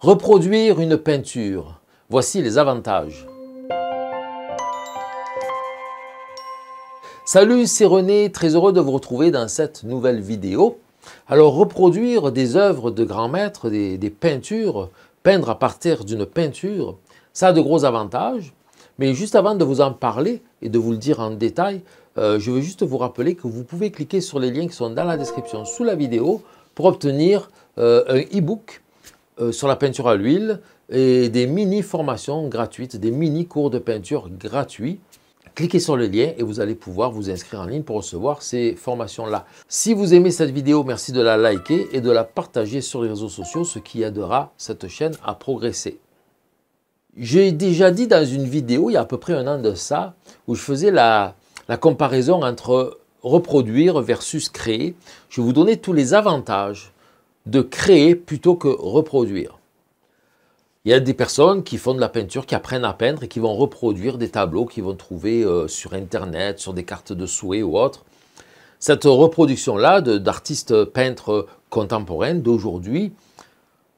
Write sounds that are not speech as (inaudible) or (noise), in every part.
Reproduire une peinture. Voici les avantages. Salut, c'est René, très heureux de vous retrouver dans cette nouvelle vidéo. Alors reproduire des œuvres de grands maîtres, des, peintures, peindre à partir d'une peinture, ça a de gros avantages. Mais juste avant de vous en parler et de vous le dire en détail, euh, je veux juste vous rappeler que vous pouvez cliquer sur les liens qui sont dans la description sous la vidéo pour obtenir euh, un e-book euh, sur la peinture à l'huile et des mini-formations gratuites, des mini-cours de peinture gratuits. Cliquez sur le lien et vous allez pouvoir vous inscrire en ligne pour recevoir ces formations-là. Si vous aimez cette vidéo, merci de la liker et de la partager sur les réseaux sociaux, ce qui aidera cette chaîne à progresser. J'ai déjà dit dans une vidéo, il y a à peu près un an de ça, où je faisais la, la comparaison entre reproduire versus créer. Je vais vous donner tous les avantages de créer plutôt que reproduire. Il y a des personnes qui font de la peinture, qui apprennent à peindre et qui vont reproduire des tableaux qu'ils vont trouver euh, sur Internet, sur des cartes de souhait ou autre. Cette reproduction-là d'artistes peintres contemporains d'aujourd'hui,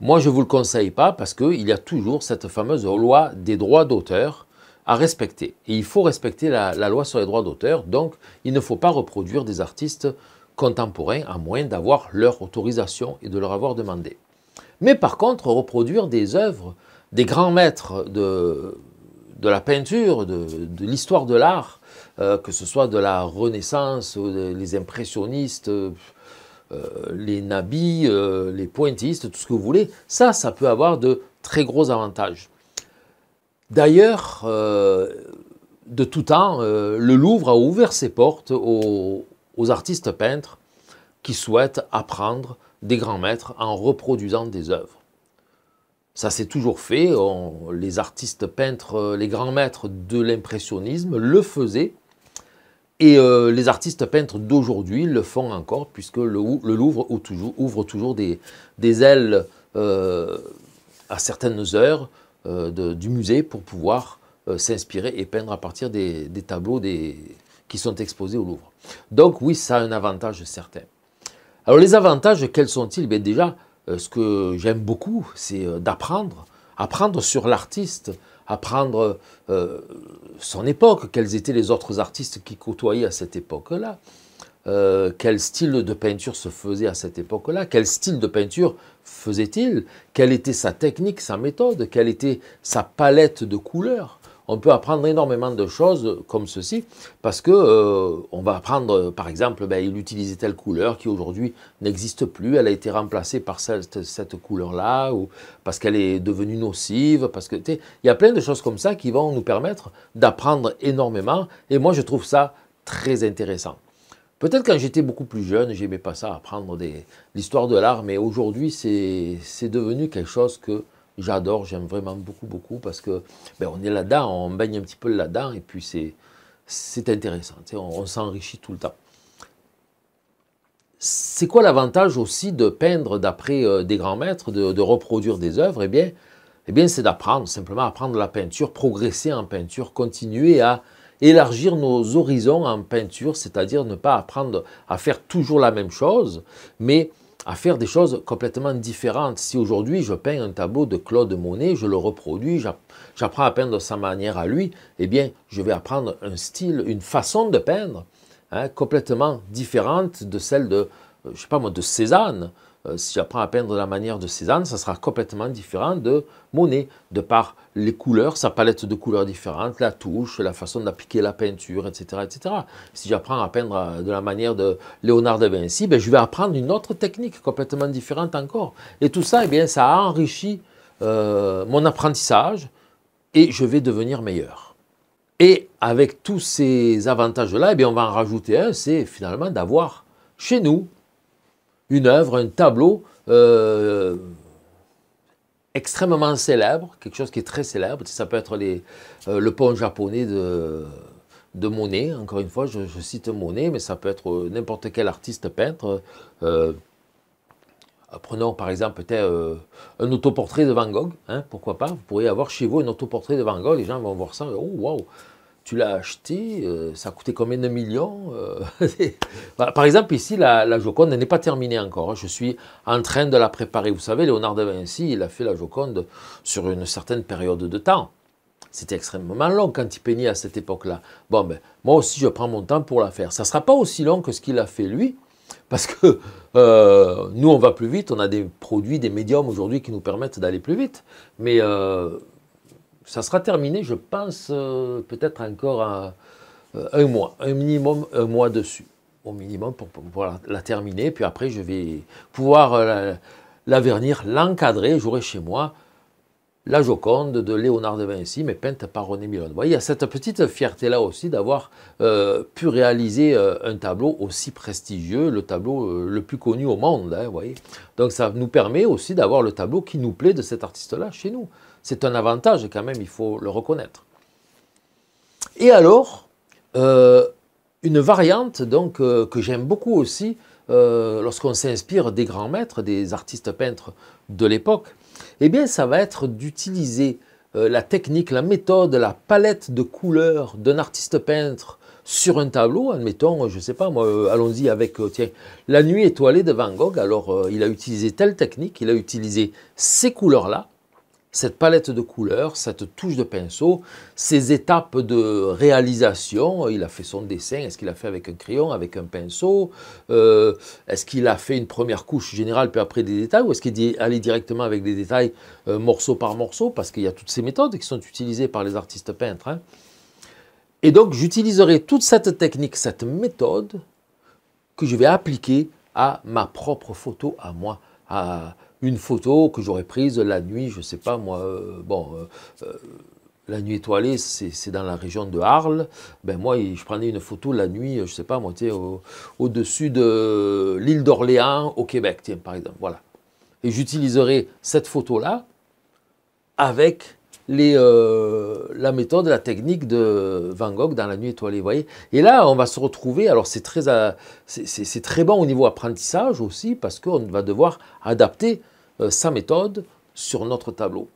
moi je ne vous le conseille pas parce qu'il y a toujours cette fameuse loi des droits d'auteur à respecter. Et il faut respecter la, la loi sur les droits d'auteur, donc il ne faut pas reproduire des artistes contemporains, à moins d'avoir leur autorisation et de leur avoir demandé. Mais par contre, reproduire des œuvres des grands maîtres de, de la peinture, de, l'histoire de l'art, euh, que ce soit de la Renaissance, euh, les impressionnistes, euh, les nabis, les pointillistes, tout ce que vous voulez, ça, ça peut avoir de très gros avantages. D'ailleurs, de tout temps, le Louvre a ouvert ses portes aux, aux artistes peintres qui souhaitent apprendre des grands maîtres en reproduisant des œuvres. Ça s'est toujours fait, les artistes peintres, euh, les grands maîtres de l'impressionnisme le faisaient, et euh, les artistes peintres d'aujourd'hui le font encore, puisque le, Louvre ouvre toujours, des, ailes euh, à certaines heures du musée pour pouvoir s'inspirer et peindre à partir des tableaux des, qui sont exposés au Louvre. Donc oui, ça a un avantage certain. Alors les avantages, quels sont-ils ben Déjà, euh, ce que j'aime beaucoup, c'est euh, d'apprendre, apprendre sur l'artiste, apprendre euh, son époque, quels étaient les autres artistes qui côtoyaient à cette époque-là, quel style de peinture se faisait à cette époque-là, quel style de peinture faisait-il, quelle était sa technique, sa méthode, quelle était sa palette de couleurs on peut apprendre énormément de choses comme ceci, parce que euh, on va apprendre, euh, par exemple, ben, il utilisait telle couleur qui aujourd'hui n'existe plus, elle a été remplacée par cette, couleur-là, ou parce qu'elle est devenue nocive, parce que il y a plein de choses comme ça qui vont nous permettre d'apprendre énormément, et moi je trouve ça très intéressant. Peut-être quand j'étais beaucoup plus jeune, j'aimais pas ça, apprendre l'histoire de l'art, mais aujourd'hui c'est devenu quelque chose que J'adore, j'aime vraiment beaucoup, beaucoup, parce que ben, on est là-dedans, on baigne un petit peu là-dedans, et puis c'est, intéressant, on, on s'enrichit tout le temps. C'est quoi l'avantage aussi de peindre d'après euh, des grands maîtres, de, reproduire des œuvres Eh bien, eh bien c'est d'apprendre, simplement apprendre la peinture, progresser en peinture, continuer à élargir nos horizons en peinture, c'est-à-dire ne pas apprendre à faire toujours la même chose, mais à faire des choses complètement différentes. Si aujourd'hui je peins un tableau de Claude Monet, je le reproduis, j'apprends à peindre de sa manière à lui, eh bien je vais apprendre un style, une façon de peindre hein, complètement différente de celle de, euh, je sais pas moi, de Cézanne euh, si j'apprends à peindre de la manière de Cézanne, ça sera complètement différent de Monet, de par les couleurs, sa palette de couleurs différentes, la touche, la façon d'appliquer la peinture, etc. etc. Si j'apprends à peindre euh, de la manière de Léonard de Vinci, ben, je vais apprendre une autre technique complètement différente encore. Et tout ça, eh bien, ça a enrichi euh, mon apprentissage et je vais devenir meilleur. Et avec tous ces avantages-là, eh bien, on va en rajouter un, c'est finalement d'avoir chez nous une œuvre, un tableau euh, extrêmement célèbre, quelque chose qui est très célèbre. Ça peut être euh, le pont japonais de, Monet, encore une fois, je, cite Monet, mais ça peut être euh, n'importe quel artiste peintre. prenons par exemple peut-être un autoportrait de Van Gogh, hein, pourquoi pas, vous pourriez avoir chez vous un autoportrait de Van Gogh, les gens vont voir ça, oh waouh tu l'as acheté, euh, ça a coûté combien de millions euh, (laughs) Par exemple, ici, la, Joconde n'est pas terminée encore. Hein. Je suis en train de la préparer. Vous savez, Léonard de Vinci, il a fait la Joconde sur une certaine période de temps. C'était extrêmement long quand il peignait à cette époque-là. Bon, ben, moi aussi, je prends mon temps pour la faire. Ça ne sera pas aussi long que ce qu'il a fait lui, parce que euh, nous, on va plus vite. On a des produits, des médiums aujourd'hui qui nous permettent d'aller plus vite. Mais ça sera terminé, je pense, euh, peut-être encore euh, un, mois, un minimum un mois dessus, au minimum pour, pouvoir la, terminer. Puis après, je vais pouvoir euh, l'avernir, l'encadrer. J'aurai chez moi la Joconde de Léonard de Vinci, mais peinte par René Milon. Vous voyez, il y a cette petite fierté-là aussi d'avoir euh, pu réaliser un tableau aussi prestigieux, le tableau le plus connu au monde. Hein, vous voyez. Donc ça nous permet aussi d'avoir le tableau qui nous plaît de cet artiste-là chez nous. C'est un avantage quand même, il faut le reconnaître. Et alors, euh, une variante donc euh, que j'aime beaucoup aussi euh, lorsqu'on s'inspire des grands maîtres, des artistes peintres de l'époque, eh bien ça va être d'utiliser la technique, la méthode, la palette de couleurs d'un artiste peintre sur un tableau, admettons, je ne sais pas, moi, allons-y avec, tiens, la nuit étoilée de Van Gogh, alors il a utilisé telle technique, il a utilisé ces couleurs-là, cette palette de couleurs, cette touche de pinceau, ces étapes de réalisation. Il a fait son dessin, est-ce qu'il a fait avec un crayon, avec un pinceau euh, Est-ce qu'il a fait une première couche générale, puis après des détails Ou est-ce qu'il est allé directement avec des détails euh, morceau par morceau Parce qu'il y a toutes ces méthodes qui sont utilisées par les artistes peintres. Hein. Et donc j'utiliserai toute cette technique, cette méthode que je vais appliquer à ma propre photo, à moi, à une photo que j'aurais prise la nuit, je ne sais pas moi, euh, bon, euh, euh, la nuit étoilée, c'est dans la région de Arles. Ben moi, je prenais une photo la nuit, je ne sais pas moi, au-dessus de l'île d'Orléans au Québec, tiens, par exemple. Voilà. Et j'utiliserai cette photo-là avec les, la méthode, la technique de Van Gogh dans La Nuit étoilée, vous voyez. Et là, on va se retrouver, alors c'est très, c'est très bon au niveau apprentissage aussi, parce qu'on va devoir adapter euh, sa méthode sur notre tableau.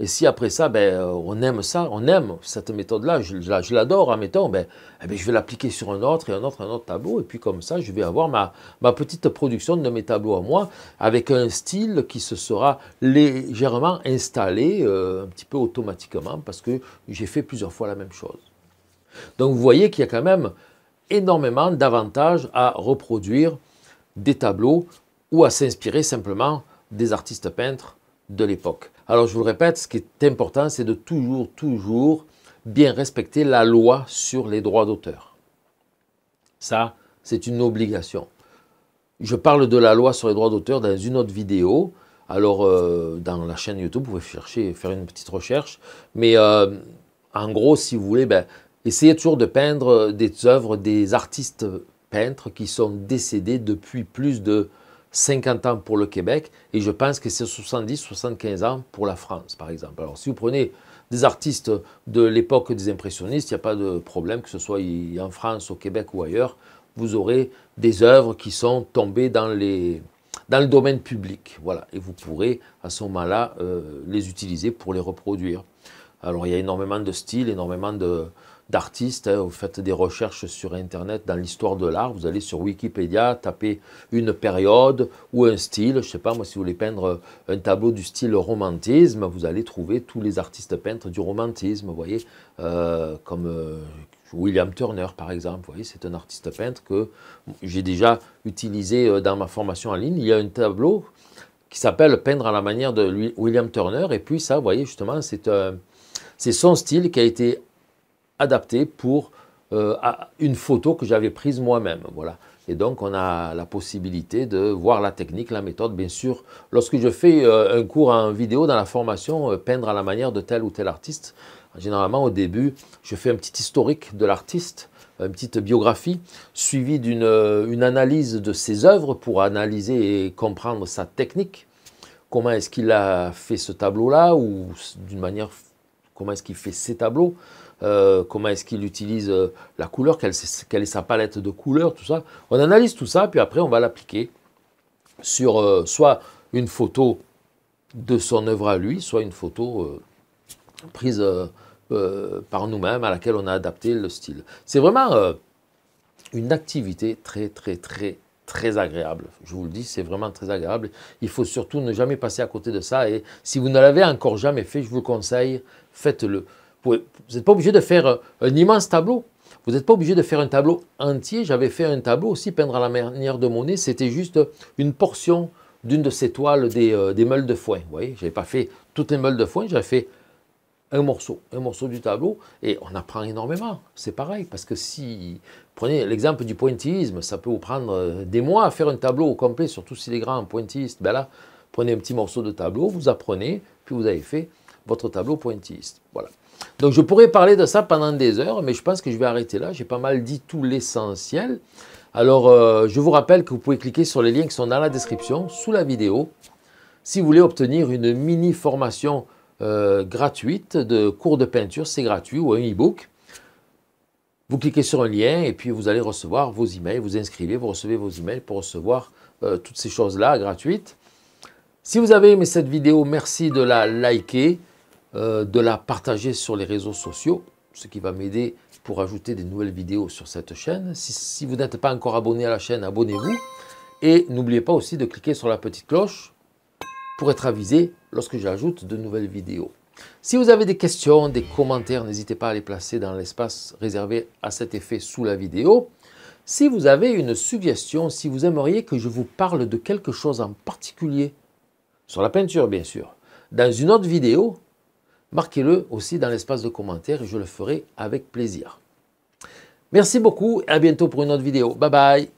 Et si après ça, ben, euh, on aime ça, on aime cette méthode-là, je, l'adore, admettons, ben, eh ben, je vais l'appliquer sur un autre et un autre, un autre tableau, et puis comme ça, je vais avoir ma, ma petite production de mes tableaux à moi, avec un style qui se sera légèrement installé, euh, un petit peu automatiquement, parce que j'ai fait plusieurs fois la même chose. Donc vous voyez qu'il y a quand même énormément d'avantages à reproduire des tableaux ou à s'inspirer simplement des artistes peintres de l'époque. Alors je vous le répète, ce qui est important, c'est de toujours, toujours bien respecter la loi sur les droits d'auteur. Ça, c'est une obligation. Je parle de la loi sur les droits d'auteur dans une autre vidéo. Alors, euh, dans la chaîne YouTube, vous pouvez chercher, faire une petite recherche. Mais euh, en gros, si vous voulez, ben, essayez toujours de peindre des œuvres des artistes peintres qui sont décédés depuis plus de 50 ans pour le Québec et je pense que c'est 70-75 ans pour la France, par exemple. Alors si vous prenez des artistes de l'époque des impressionnistes, il n'y a pas de problème, que ce soit en France, au Québec ou ailleurs, vous aurez des œuvres qui sont tombées dans, les, dans le domaine public. Voilà, et vous pourrez à ce moment-là euh, les utiliser pour les reproduire. Alors il y a énormément de styles, énormément de, d'artistes. Hein, vous faites des recherches sur Internet dans l'histoire de l'art. Vous allez sur Wikipédia, taper une période ou un style. Je ne sais pas, moi, si vous voulez peindre un tableau du style romantisme, vous allez trouver tous les artistes peintres du romantisme, vous voyez, euh, comme... Euh, William Turner, par exemple, vous voyez, c'est un artiste peintre que j'ai déjà utilisé euh, dans ma formation en ligne. Il y a un tableau qui s'appelle Peindre à la manière de William Turner. Et puis ça, vous voyez, justement, c'est son style qui a été adapté pour euh, une photo que j'avais prise moi-même. Voilà. Et donc, on a la possibilité de voir la technique, la méthode, bien sûr. Lorsque je fais euh, un cours en vidéo dans la formation, euh, peindre à la manière de tel ou tel artiste, généralement, au début, je fais un petit historique de l'artiste, une petite biographie, suivie d'une analyse de ses œuvres pour analyser et comprendre sa technique. Comment est-ce qu'il a fait ce tableau-là, ou d'une manière, comment est-ce qu'il fait ces tableaux euh, comment est-ce qu'il utilise euh, la couleur, quelle, est sa palette de couleurs, tout ça. On analyse tout ça, puis après on va l'appliquer sur euh, soit une photo de son œuvre à lui, soit une photo prise par nous-mêmes à laquelle on a adapté le style. C'est vraiment une activité très très très très agréable. Je vous le dis, c'est vraiment très agréable. Il faut surtout ne jamais passer à côté de ça. Et si vous ne l'avez encore jamais fait, je vous conseille, faites-le. Vous n'êtes pas obligé de faire euh, un immense tableau. Vous n'êtes pas obligé de faire un tableau entier. J'avais fait un tableau aussi peindre à la manière de Monet. C'était juste une portion d'une de ces toiles des, euh, meules de foin. Vous voyez, je n'avais pas fait toutes les meules de foin. J'avais fait un morceau, un morceau du tableau, et on apprend énormément. C'est pareil, parce que si, prenez l'exemple du pointillisme, ça peut vous prendre euh, des mois à faire un tableau au complet, surtout si les grands pointillistes, Ben là, prenez un petit morceau de tableau, vous apprenez, puis vous avez fait votre tableau pointilliste. Voilà. Donc je pourrais parler de ça pendant des heures, mais je pense que je vais arrêter là. J'ai pas mal dit tout l'essentiel. Alors euh, je vous rappelle que vous pouvez cliquer sur les liens qui sont dans la description, sous la vidéo, si vous voulez obtenir une mini formation euh, gratuite de cours de peinture, c'est gratuit, ou un e-book. Vous cliquez sur un lien et puis vous allez recevoir vos emails, vous inscrivez, vous recevez vos emails pour recevoir euh, toutes ces choses-là gratuites. Si vous avez aimé cette vidéo, merci de la liker euh, de la partager sur les réseaux sociaux, ce qui va m'aider pour ajouter des nouvelles vidéos sur cette chaîne. Si, si vous n'êtes pas encore abonné à la chaîne, abonnez-vous. Et n'oubliez pas aussi de cliquer sur la petite cloche pour être avisé lorsque j'ajoute de nouvelles vidéos. Si vous avez des questions, des commentaires, n'hésitez pas à les placer dans l'espace réservé à cet effet sous la vidéo. Si vous avez une suggestion, si vous aimeriez que je vous parle de quelque chose en particulier, sur la peinture bien sûr, dans une autre vidéo, Marquez-le aussi dans l'espace de commentaires et je le ferai avec plaisir. Merci beaucoup et à bientôt pour une autre vidéo. Bye bye